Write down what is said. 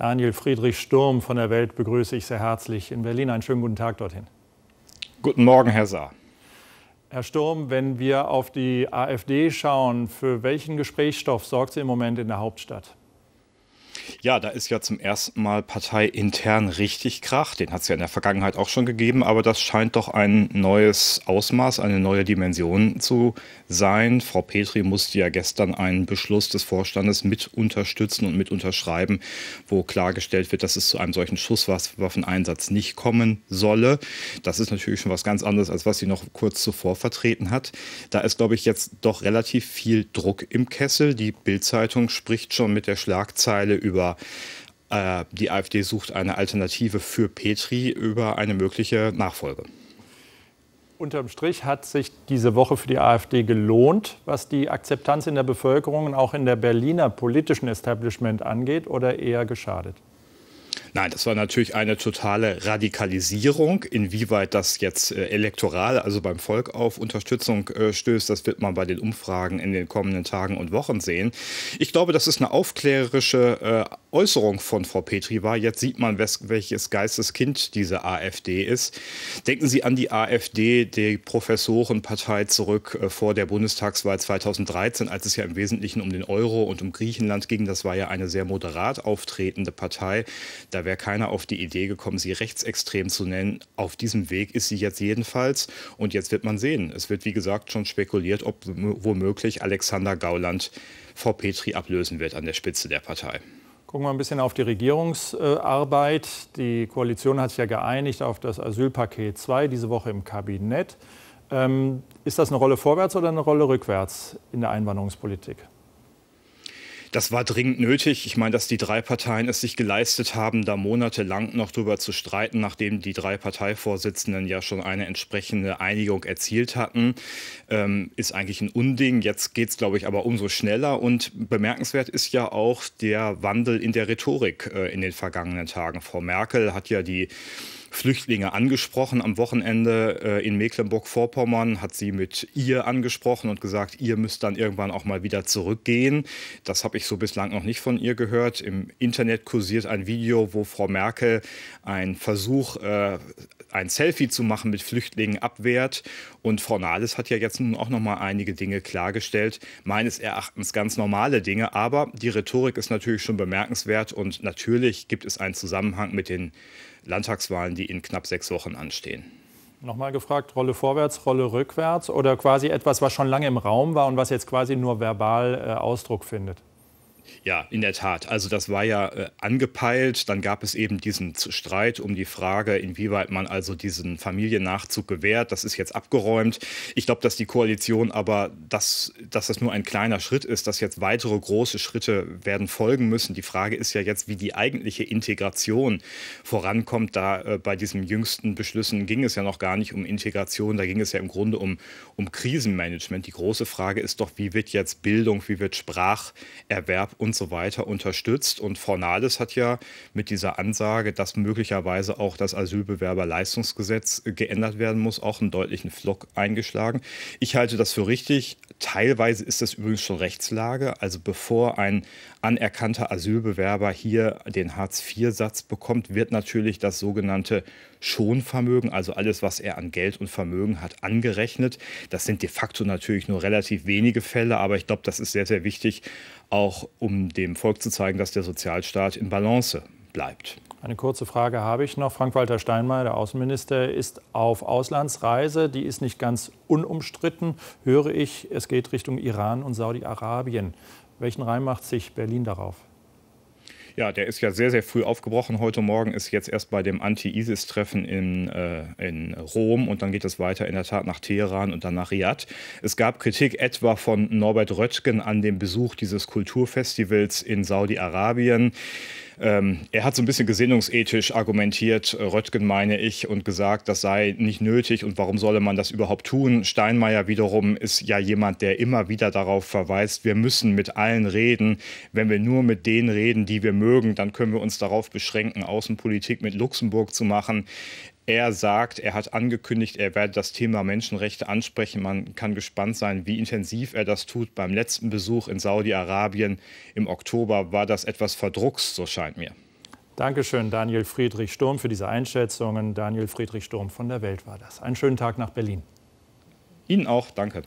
Daniel Friedrich Sturm von der Welt begrüße ich sehr herzlich in Berlin. Einen schönen guten Tag dorthin. Guten Morgen, Herr Saar. Herr Sturm, wenn wir auf die AfD schauen, für welchen Gesprächsstoff sorgt sie im Moment in der Hauptstadt? Ja, da ist ja zum ersten Mal parteiintern richtig Krach. Den hat es ja in der Vergangenheit auch schon gegeben, aber das scheint doch ein neues Ausmaß, eine neue Dimension zu sein. Frau Petri musste ja gestern einen Beschluss des Vorstandes mit unterstützen und mit unterschreiben, wo klargestellt wird, dass es zu einem solchen Schusswaffeneinsatz nicht kommen solle. Das ist natürlich schon was ganz anderes, als was sie noch kurz zuvor vertreten hat. Da ist, glaube ich, jetzt doch relativ viel Druck im Kessel. Die Bild-Zeitung spricht schon mit der Schlagzeile über über äh, die AfD sucht eine Alternative für Petri über eine mögliche Nachfolge. Unterm Strich hat sich diese Woche für die AfD gelohnt, was die Akzeptanz in der Bevölkerung und auch in der Berliner politischen Establishment angeht, oder eher geschadet? Nein, das war natürlich eine totale Radikalisierung. Inwieweit das jetzt äh, elektoral, also beim Volk auf Unterstützung äh, stößt, das wird man bei den Umfragen in den kommenden Tagen und Wochen sehen. Ich glaube, das ist eine aufklärerische äh, Äußerung von Frau Petri war. Jetzt sieht man, welches Geisteskind diese AfD ist. Denken Sie an die AfD, die Professorenpartei zurück äh, vor der Bundestagswahl 2013, als es ja im Wesentlichen um den Euro und um Griechenland ging. Das war ja eine sehr moderat auftretende Partei. Da wäre keiner auf die Idee gekommen, sie rechtsextrem zu nennen. Auf diesem Weg ist sie jetzt jedenfalls. Und jetzt wird man sehen. Es wird, wie gesagt, schon spekuliert, ob womöglich Alexander Gauland Frau Petri ablösen wird an der Spitze der Partei. Gucken wir ein bisschen auf die Regierungsarbeit. Die Koalition hat sich ja geeinigt auf das Asylpaket 2 diese Woche im Kabinett. Ähm, ist das eine Rolle vorwärts oder eine Rolle rückwärts in der Einwanderungspolitik? Das war dringend nötig. Ich meine, dass die drei Parteien es sich geleistet haben, da monatelang noch drüber zu streiten, nachdem die drei Parteivorsitzenden ja schon eine entsprechende Einigung erzielt hatten, ähm, ist eigentlich ein Unding. Jetzt geht es, glaube ich, aber umso schneller. Und bemerkenswert ist ja auch der Wandel in der Rhetorik äh, in den vergangenen Tagen. Frau Merkel hat ja die Flüchtlinge angesprochen. Am Wochenende äh, in Mecklenburg-Vorpommern hat sie mit ihr angesprochen und gesagt, ihr müsst dann irgendwann auch mal wieder zurückgehen. Das habe ich ich so bislang noch nicht von ihr gehört. Im Internet kursiert ein Video, wo Frau Merkel einen Versuch, äh, ein Selfie zu machen mit Flüchtlingen abwehrt. Und Frau Nahles hat ja jetzt nun auch noch mal einige Dinge klargestellt, meines Erachtens ganz normale Dinge. Aber die Rhetorik ist natürlich schon bemerkenswert und natürlich gibt es einen Zusammenhang mit den Landtagswahlen, die in knapp sechs Wochen anstehen. Nochmal gefragt, Rolle vorwärts, Rolle rückwärts oder quasi etwas, was schon lange im Raum war und was jetzt quasi nur verbal äh, Ausdruck findet? Ja, in der Tat. Also das war ja äh, angepeilt. Dann gab es eben diesen Streit um die Frage, inwieweit man also diesen Familiennachzug gewährt. Das ist jetzt abgeräumt. Ich glaube, dass die Koalition aber, das, dass das nur ein kleiner Schritt ist, dass jetzt weitere große Schritte werden folgen müssen. Die Frage ist ja jetzt, wie die eigentliche Integration vorankommt. Da äh, bei diesen jüngsten Beschlüssen ging es ja noch gar nicht um Integration. Da ging es ja im Grunde um, um Krisenmanagement. Die große Frage ist doch, wie wird jetzt Bildung, wie wird Spracherwerb und so weiter unterstützt. Und Frau Nahles hat ja mit dieser Ansage, dass möglicherweise auch das Asylbewerberleistungsgesetz geändert werden muss, auch einen deutlichen Flock eingeschlagen. Ich halte das für richtig. Teilweise ist das übrigens schon Rechtslage. Also bevor ein anerkannter Asylbewerber hier den Hartz-IV-Satz bekommt, wird natürlich das sogenannte Schonvermögen, also alles, was er an Geld und Vermögen hat, angerechnet. Das sind de facto natürlich nur relativ wenige Fälle, aber ich glaube, das ist sehr, sehr wichtig, auch um dem Volk zu zeigen, dass der Sozialstaat in Balance bleibt. Eine kurze Frage habe ich noch. Frank-Walter Steinmeier, der Außenminister, ist auf Auslandsreise. Die ist nicht ganz unumstritten, höre ich. Es geht Richtung Iran und Saudi-Arabien. Welchen Reim macht sich Berlin darauf? Ja, der ist ja sehr, sehr früh aufgebrochen. Heute Morgen ist jetzt erst bei dem Anti-ISIS-Treffen in, äh, in Rom und dann geht es weiter in der Tat nach Teheran und dann nach Riyadh. Es gab Kritik etwa von Norbert Röttgen an dem Besuch dieses Kulturfestivals in Saudi-Arabien. Ähm, er hat so ein bisschen gesinnungsethisch argumentiert, äh, Röttgen meine ich, und gesagt, das sei nicht nötig und warum solle man das überhaupt tun. Steinmeier wiederum ist ja jemand, der immer wieder darauf verweist, wir müssen mit allen reden. Wenn wir nur mit denen reden, die wir mögen, dann können wir uns darauf beschränken, Außenpolitik mit Luxemburg zu machen er sagt, er hat angekündigt, er werde das Thema Menschenrechte ansprechen. Man kann gespannt sein, wie intensiv er das tut. Beim letzten Besuch in Saudi-Arabien im Oktober war das etwas verdruckst, so scheint mir. Dankeschön, Daniel Friedrich Sturm, für diese Einschätzungen. Daniel Friedrich Sturm von der Welt war das. Einen schönen Tag nach Berlin. Ihnen auch, danke.